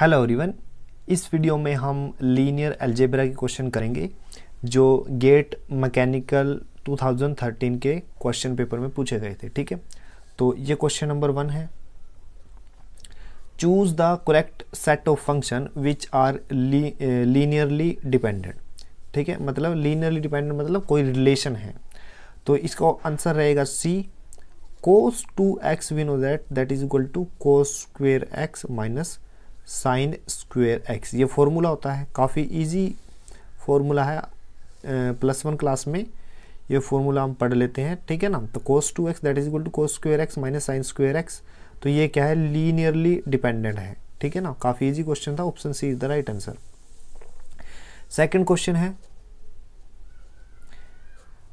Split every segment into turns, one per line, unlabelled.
hello everyone इस video में हम लीनियर एल्जेब्रा के क्वेश्चन करेंगे जो गेट मैकेनिकल 2013 के क्वेश्चन पेपर में पूछे गए थे ठीक है तो ये क्वेश्चन नंबर वन है choose the correct set of function which are linearly dependent ठीक है मतलब लीनियरली डिपेंडेंट मतलब कोई रिलेशन है तो इसका आंसर रहेगा C cos two x we that that is equal to cos square x minus sine square x ये फॉर्मूला होता है काफ़ी इजी फॉर्मूला है प्लस वन क्लास में ये फॉर्मूला हम पढ़ लेते हैं ठीक है ना तो cos two x that is equal to cos square x minus sine square x तो ये क्या है लीनियरली डिपेंडेंट है ठीक है ना काफ़ी इजी क्वेश्चन था option C is the right answer second question है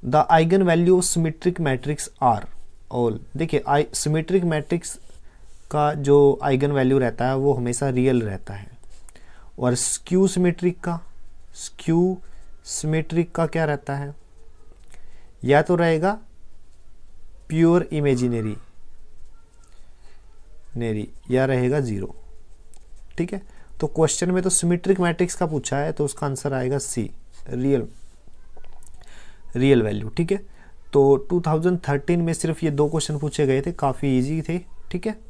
the eigenvalue of symmetric matrix are all देखिए सिमेट्रिक मैट्रिक्स का जो आइगन वैल्यू रहता है वो हमेशा रियल रहता है और स्क्यू सिमेट्रिक का स्क्यू सिमेट्रिक का क्या रहता है या तो रहेगा प्योर इमेजिनरी नेरी या रहेगा ज़ीरो ठीक है तो क्वेश्चन में तो सिमेट्रिक मैट्रिक्स का पूछा है तो उसका आंसर आएगा सी रियल रियल वैल्यू ठीक है तो 2013 में सिर्फ ये दो क्वेश्चन पूछे गए थे काफ़ी इजी थे ठीक है